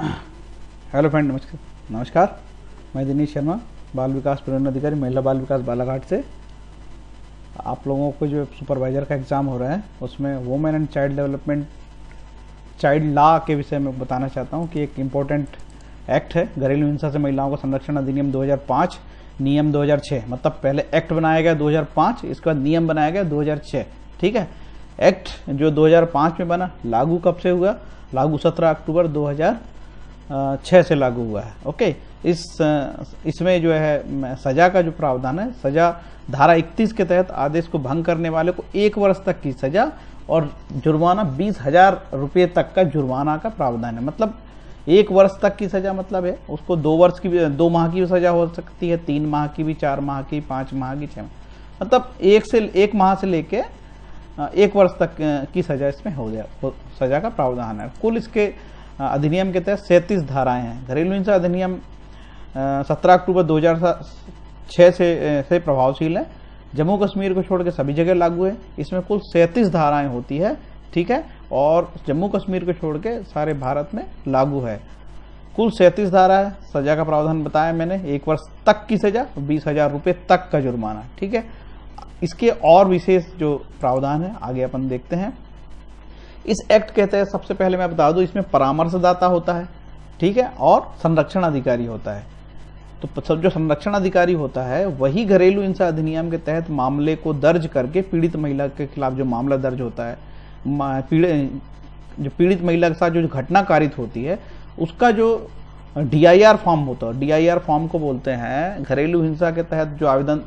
hello friend नमस्कार नमस्कार मैं दिनेश शर्मा बाल विकास प्रबंधन अधिकारी महिला बाल विकास बालाघाट से आप लोगों को जो सुपरवाइजर का एग्ज़ाम हो रहा है उसमें women and child development child law के विषय में बताना चाहता हूँ कि एक इम्पोर्टेंट एक्ट है घरेलू हिंसा से महिलाओं को संरक्षण अधिनियम 2005 नियम 2006 मतलब पहले एक्ट बनाया गया 2005 इसके बाद नियम बनाया गया 2006 ठीक है एक्ट जो 2005 में बना लागू कब से हुआ लागू 17 अक्टूबर 2000 छः से लागू हुआ है ओके इस इसमें जो है सजा का जो प्रावधान है सजा धारा 31 के तहत आदेश को भंग करने वाले को एक वर्ष तक की सजा और जुर्माना बीस हजार रुपये तक का जुर्माना का प्रावधान है मतलब एक वर्ष तक की सजा मतलब है उसको दो वर्ष की दो माह की भी सजा हो सकती है तीन माह की भी चार माह की पाँच माह की छः माह मतलब एक से एक माह से लेके एक वर्ष तक की सजा इसमें हो जाए सजा का प्रावधान है कुल इसके हाँ, अधिनियम के तहत सैंतीस धाराएं हैं घरेलू हिंसा अधिनियम सत्रह अक्टूबर 2006 से से प्रभावशील है जम्मू कश्मीर को छोड़कर सभी जगह लागू है इसमें कुल सैंतीस धाराएं होती है ठीक है और जम्मू कश्मीर को छोड़ के सारे भारत में लागू है कुल सैंतीस धारा है सजा का प्रावधान बताया मैंने एक वर्ष तक की सजा बीस हजार रुपये तक का जुर्माना ठीक है इसके और विशेष जो प्रावधान है आगे अपन देखते हैं इस एक्ट के तहत सबसे पहले मैं बता दूं इसमें परामर्शदाता होता है ठीक है और संरक्षण अधिकारी होता है तो सब जो संरक्षण अधिकारी होता है वही घरेलू हिंसा अधिनियम के तहत मामले को दर्ज करके पीड़ित महिला के खिलाफ जो मामला दर्ज होता है जो पीड़ित महिला के साथ जो घटना कारित होती है उसका जो डीआईआर फॉर्म होता है डीआईआर फॉर्म को बोलते हैं घरेलू हिंसा के तहत जो आवेदन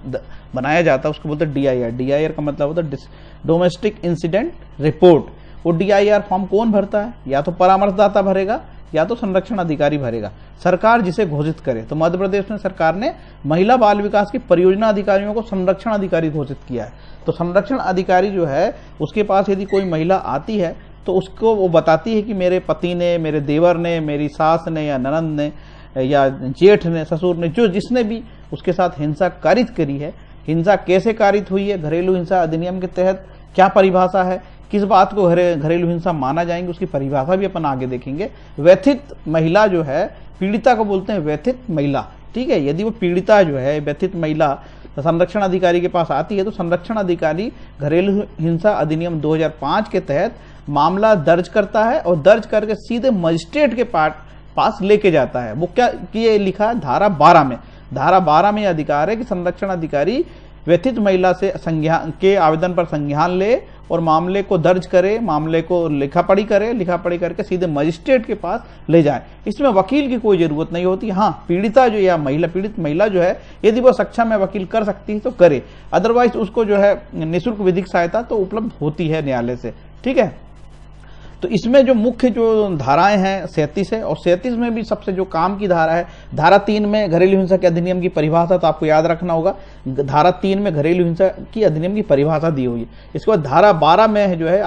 बनाया जाता है उसको बोलते हैं डीआईआर डीआईआर का मतलब होता है डोमेस्टिक इंसिडेंट रिपोर्ट वो डीआईआर फॉर्म कौन भरता है या तो परामर्शदाता भरेगा या तो संरक्षण अधिकारी भरेगा सरकार जिसे घोषित करे तो मध्य प्रदेश में सरकार ने महिला बाल विकास की परियोजना अधिकारियों को संरक्षण अधिकारी घोषित किया है तो संरक्षण अधिकारी जो है उसके पास यदि कोई महिला आती है तो उसको वो बताती है कि मेरे पति ने मेरे देवर ने मेरी सास ने या ननंद ने या जेठ ने ससुर ने जो जिसने भी उसके साथ हिंसा कारित करी है हिंसा कैसे कारित हुई है घरेलू हिंसा अधिनियम के तहत क्या परिभाषा है किस बात को घरे, घरेलू हिंसा माना जाएंगे उसकी परिभाषा भी अपन आगे देखेंगे व्यथित महिला जो है पीड़िता को बोलते हैं व्यथित महिला ठीक है यदि वो पीड़िता जो है व्यथित महिला संरक्षण अधिकारी के पास आती है तो संरक्षण अधिकारी घरेलू हिंसा अधिनियम 2005 के तहत मामला दर्ज करता है और दर्ज करके सीधे मजिस्ट्रेट के पास लेके जाता है वो क्या किए लिखा धारा बारह में धारा बारह में अधिकार है कि संरक्षण अधिकारी व्यथित महिला से संज्ञान के आवेदन पर संज्ञान ले और मामले को दर्ज करे मामले को लिखा पढ़ी करे लिखा पढ़ी करके सीधे मजिस्ट्रेट के पास ले जाए इसमें वकील की कोई जरूरत नहीं होती हाँ पीड़िता जो या महिला पीड़ित महिला जो है यदि वो सक्षम में वकील कर सकती है तो करे अदरवाइज उसको जो है निःशुल्क विधिक सहायता तो उपलब्ध होती है न्यायालय से ठीक है तो इसमें जो मुख्य जो धाराएं हैं सैंतीस है और सैंतीस में भी सबसे जो काम की धारा है धारा तीन में घरेलू हिंसा के अधिनियम की परिभाषा तो आपको याद रखना होगा धारा तीन में घरेलू हिंसा की अधिनियम की परिभाषा दी हुई है इसके बाद धारा बारह में जो है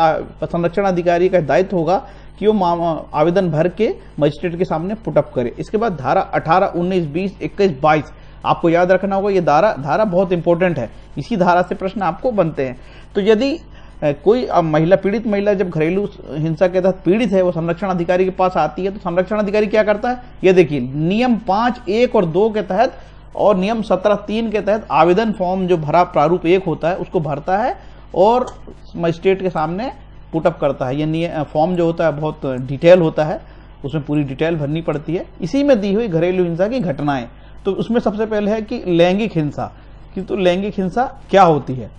संरक्षण अधिकारी का दायित्व होगा कि वो आवेदन भर के मजिस्ट्रेट के सामने पुटअप करे इसके बाद धारा अठारह उन्नीस बीस इक्कीस बाईस आपको याद रखना होगा ये धारा धारा बहुत इंपॉर्टेंट है इसी धारा से प्रश्न आपको बनते हैं तो यदि कोई अब महिला पीड़ित महिला जब घरेलू हिंसा के तहत पीड़ित है वो संरक्षण अधिकारी के पास आती है तो संरक्षण अधिकारी क्या करता है ये देखिए नियम पाँच एक और दो के तहत और नियम सत्रह तीन के तहत आवेदन फॉर्म जो भरा प्रारूप एक होता है उसको भरता है और मजिस्ट्रेट के सामने पुटअप करता है ये फॉर्म जो होता है बहुत डिटेल होता है उसमें पूरी डिटेल भरनी पड़ती है इसी में दी हुई घरेलू हिंसा की घटनाएं तो उसमें सबसे पहले है कि लैंगिक हिंसा कि तो लैंगिक हिंसा क्या होती है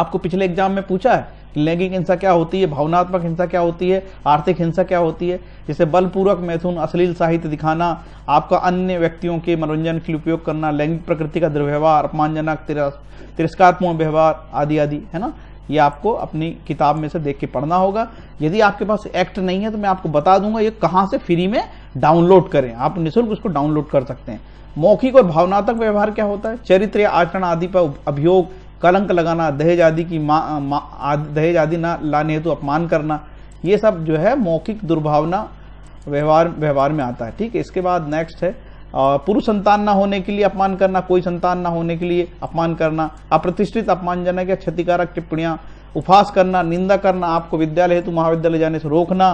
आपको पिछले एग्जाम में पूछा है लैंगिक हिंसा क्या होती है भावनात्मक हिंसा क्या होती है आर्थिक हिंसा क्या होती है जैसे बलपूर्वक मैथुन अश्लील साहित्य दिखाना आपका अन्य व्यक्तियों के मनोरंजन के लिए उपयोग करना लैंगिक प्रकृति का दुर्व्यवहार अपमानजनक तिरस्कारपूर्ण व्यवहार आदि आदि है ना ये आपको अपनी किताब में से देख के पढ़ना होगा यदि आपके पास एक्ट नहीं है तो मैं आपको बता दूंगा ये कहाँ से फ्री में डाउनलोड करें आप निःशुल्क उसको डाउनलोड कर सकते हैं मौखिक और भावनात्मक व्यवहार क्या होता है चरित्र या आचरण आदि पर अभियोग कलंक लगाना दहेज आदि की मा, मा दहेज आदि ना लाने हेतु अपमान करना ये सब जो है मौखिक दुर्भावना व्यवहार व्यवहार में आता है ठीक है इसके बाद नेक्स्ट है पुरुष संतान ना होने के लिए अपमान करना कोई संतान ना होने के लिए अपमान करना अप्रतिष्ठित अपमानजनक या क्षतिकारक टिप्पणियां उपहास करना निंदा करना आपको विद्यालय हेतु महाविद्यालय जाने से रोकना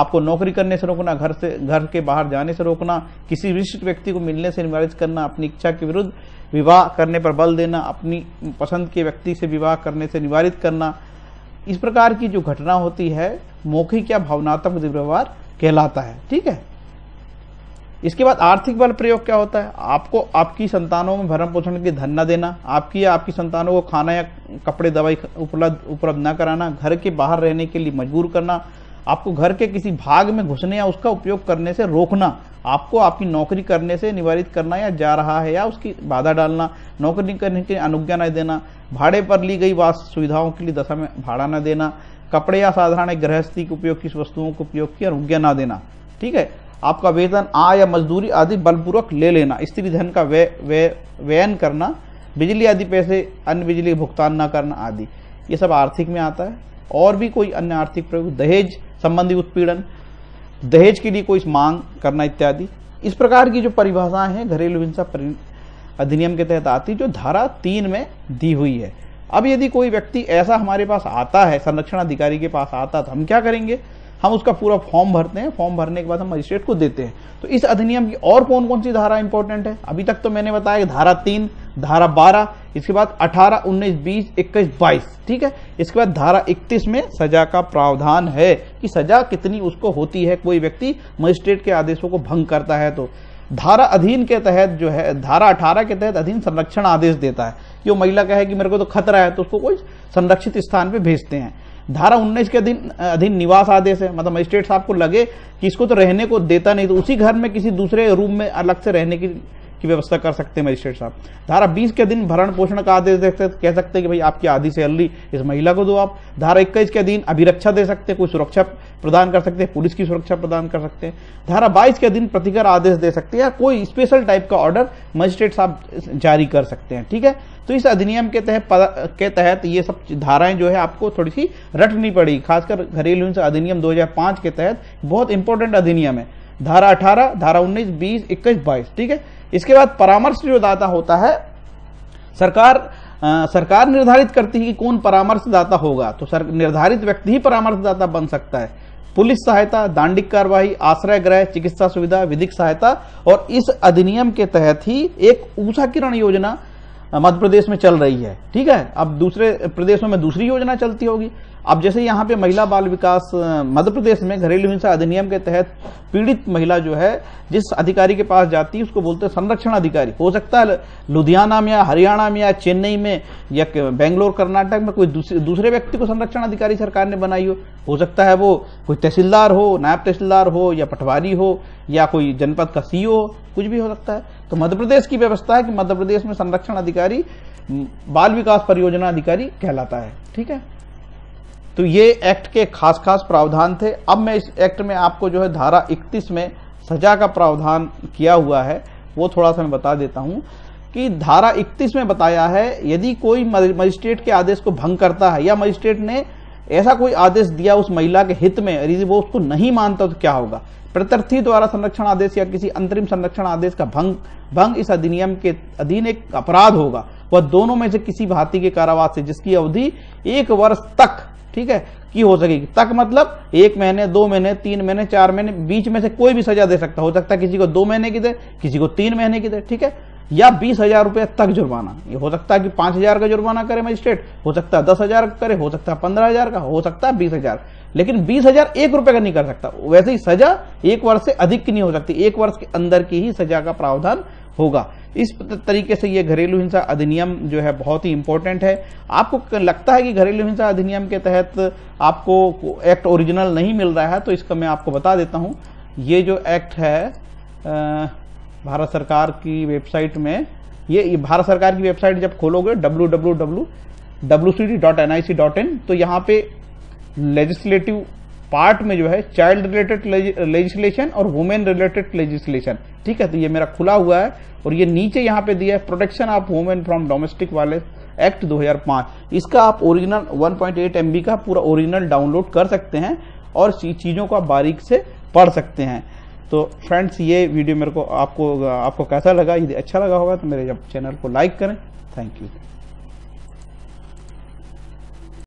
आपको नौकरी करने से रोकना घर से घर के बाहर जाने से रोकना किसी विशिष्ट व्यक्ति को मिलने से निवारित करना अपनी इच्छा के विरुद्ध विवाह करने पर बल देना अपनी पसंद के व्यक्ति से विवाह करने से निवारित करना इस प्रकार की जो घटना होती है मौखिक या भावनात्मक दुर्व्यवहार कहलाता है ठीक है इसके बाद आर्थिक बल प्रयोग क्या होता है आपको आपकी संतानों में भरण पोषण के धन न देना आपकी या आपकी संतानों को खाना या कपड़े दवाई उपलब्ध उपलब्ध न कराना घर के बाहर रहने के लिए मजबूर करना आपको घर के किसी भाग में घुसने या उसका उपयोग करने से रोकना आपको आपकी नौकरी करने से निवारित करना या जा रहा है या उसकी बाधा डालना नौकरी करने के अनुज्ञा न देना भाड़े पर ली गई वास सुविधाओं के लिए दशा में भाड़ा न देना कपड़े या साधारण गृहस्थी के उपयोग किस वस्तुओं के उपयोग की अनुज्ञा न देना ठीक है आपका वेतन आ या मजदूरी आदि बलपूर्वक ले लेना स्त्री धन का व्यय व्ययन करना बिजली आदि पैसे अन्य बिजली भुगतान न करना आदि ये सब आर्थिक में आता है और भी कोई अन्य आर्थिक प्रयोग दहेज संबंधी उत्पीड़न दहेज के लिए कोई मांग करना इत्यादि इस प्रकार की जो परिभाषाएं हैं घरेलू हिंसा अधिनियम के तहत आती जो धारा तीन में दी हुई है अब यदि कोई व्यक्ति ऐसा हमारे पास आता है संरक्षण अधिकारी के पास आता तो हम क्या करेंगे हम उसका पूरा फॉर्म भरते हैं फॉर्म भरने के बाद हम मजिस्ट्रेट को देते हैं तो इस अधिनियम की और कौन कौन सी धारा इंपॉर्टेंट है अभी तक तो मैंने बताया कि धारा तीन धारा बारह इसके बाद अठारह उन्नीस बीस इक्कीस बाईस ठीक है इसके बाद धारा इकतीस में सजा का प्रावधान है कि सजा कितनी उसको होती है कोई व्यक्ति मजिस्ट्रेट के आदेशों को भंग करता है तो धारा अधीन के तहत जो है धारा अठारह के तहत अधीन संरक्षण आदेश देता है जो महिला कहे कि मेरे को तो खतरा है तो उसको कोई संरक्षित स्थान पर भेजते हैं धारा 19 के अधीन अधीन निवास आदेश है मतलब मजिस्ट्रेट साहब को लगे कि इसको तो रहने को देता नहीं तो उसी घर में किसी दूसरे रूम में अलग से रहने की की व्यवस्था कर सकते हैं मजिस्ट्रेट साहब धारा बीस के दिन भरण पोषण का आदेश दे सकते कह सकते हैं कि भाई आपकी आधी सैलरी इस महिला को दो आप धारा इक्कीस के दिन अभिरक्षा दे सकते हैं कोई सुरक्षा प्रदान कर सकते हैं पुलिस की सुरक्षा प्रदान कर सकते हैं धारा बाईस के दिन प्रतिकर आदेश दे सकते हैं या कोई स्पेशल टाइप का ऑर्डर मजिस्ट्रेट साहब जारी कर सकते हैं ठीक है तो इस अधिनियम के तहत के तहत ये सब धाराएं जो है आपको थोड़ी सी रटनी पड़ी खासकर घरेलू हिंसा अधिनियम 2005 के तहत बहुत इंपॉर्टेंट अधिनियम है धारा अठारह धारा उन्नीस बीस इक्कीस बाईस ठीक है इसके बाद परामर्श जो दाता होता है सरकार आ, सरकार निर्धारित करती है कि कौन परामर्शदाता होगा तो सर निर्धारित व्यक्ति ही परामर्शदाता बन सकता है पुलिस सहायता दांडिक कार्यवाही आश्रय गृह चिकित्सा सुविधा विधिक सहायता और इस अधिनियम के तहत ही एक ऊषा किरण योजना मध्य प्रदेश में चल रही है ठीक है अब दूसरे प्रदेशों में दूसरी योजना चलती होगी अब जैसे यहाँ पे महिला बाल विकास मध्य प्रदेश में घरेलू हिंसा अधिनियम के तहत पीड़ित महिला जो है जिस अधिकारी के पास जाती है उसको बोलते हैं संरक्षण अधिकारी हो सकता है लुधियाना में या हरियाणा में या चेन्नई में या बेंगलोर कर्नाटक में कोई दूसरे व्यक्ति को संरक्षण अधिकारी सरकार ने बनाई हो हो सकता है वो कोई तहसीलदार हो नायब तहसीलदार हो या पटवारी हो या कोई जनपद का सी हो कुछ भी हो सकता है तो मध्य प्रदेश की व्यवस्था है कि मध्य प्रदेश में संरक्षण अधिकारी बाल विकास परियोजना अधिकारी कहलाता है ठीक है तो ये एक्ट के खास खास प्रावधान थे अब मैं इस एक्ट में आपको जो है धारा 31 में सजा का प्रावधान किया हुआ है वो थोड़ा सा मैं बता देता हूँ कि धारा 31 में बताया है यदि कोई मजिस्ट्रेट के आदेश को भंग करता है या मजिस्ट्रेट ने ऐसा कोई आदेश दिया उस महिला के हित में यदि वो उसको नहीं मानता तो क्या होगा प्रत्यर्थी द्वारा संरक्षण आदेश या किसी अंतरिम संरक्षण आदेश का भंग भंग इस अधिनियम के अधीन एक अपराध होगा वह दोनों में से किसी भांति के कारावास से जिसकी अवधि एक वर्ष तक ठीक है की हो सकेगी तक मतलब एक महीने दो महीने तीन महीने चार महीने बीच में से कोई भी सजा दे सकता हो सकता है किसी को दो महीने की दे किसी को तीन महीने की दे ठीक है या बीस हजार रुपये तक जुर्माना ये हो सकता है कि पांच हजार का जुर्माना करे मजिस्ट्रेट हो सकता है दस हजार का करे हो सकता है पंद्रह हजार का हो सकता है बीस हजार लेकिन बीस हजार एक रुपए का नहीं कर सकता वैसे ही सजा एक वर्ष से अधिक की नहीं हो सकती एक वर्ष के अंदर की ही सजा का प्रावधान होगा इस तरीके से ये घरेलू हिंसा अधिनियम जो है बहुत ही इंपॉर्टेंट है आपको लगता है कि घरेलू हिंसा अधिनियम के तहत आपको एक्ट ओरिजिनल नहीं मिल रहा है तो इसका मैं आपको बता देता हूँ ये जो एक्ट है भारत सरकार की वेबसाइट में ये भारत सरकार की वेबसाइट जब खोलोगे W W C D dot N I C dot in तो यहाँ पे लेजिस्लेटिव पार्ट में जो है चाइल्ड रिलेटेड लेजिस्लेशन और वुमेन रिलेटेड लेजिस्लेशन ठीक है तो ये मेरा खुला हुआ है और ये नीचे यहाँ पे दिया है protection of women from domestic violence act 2005 इसका आप ओरिजिनल 1.8 पॉइंट का पूरा ओरिजिनल डाउनलोड कर सकते हैं और चीज़ों को आप बारीक से पढ़ सकते हैं तो फ्रेंड्स ये वीडियो मेरे को आपको आपको कैसा लगा यदि अच्छा लगा होगा तो मेरे चैनल को लाइक करें थैंक यू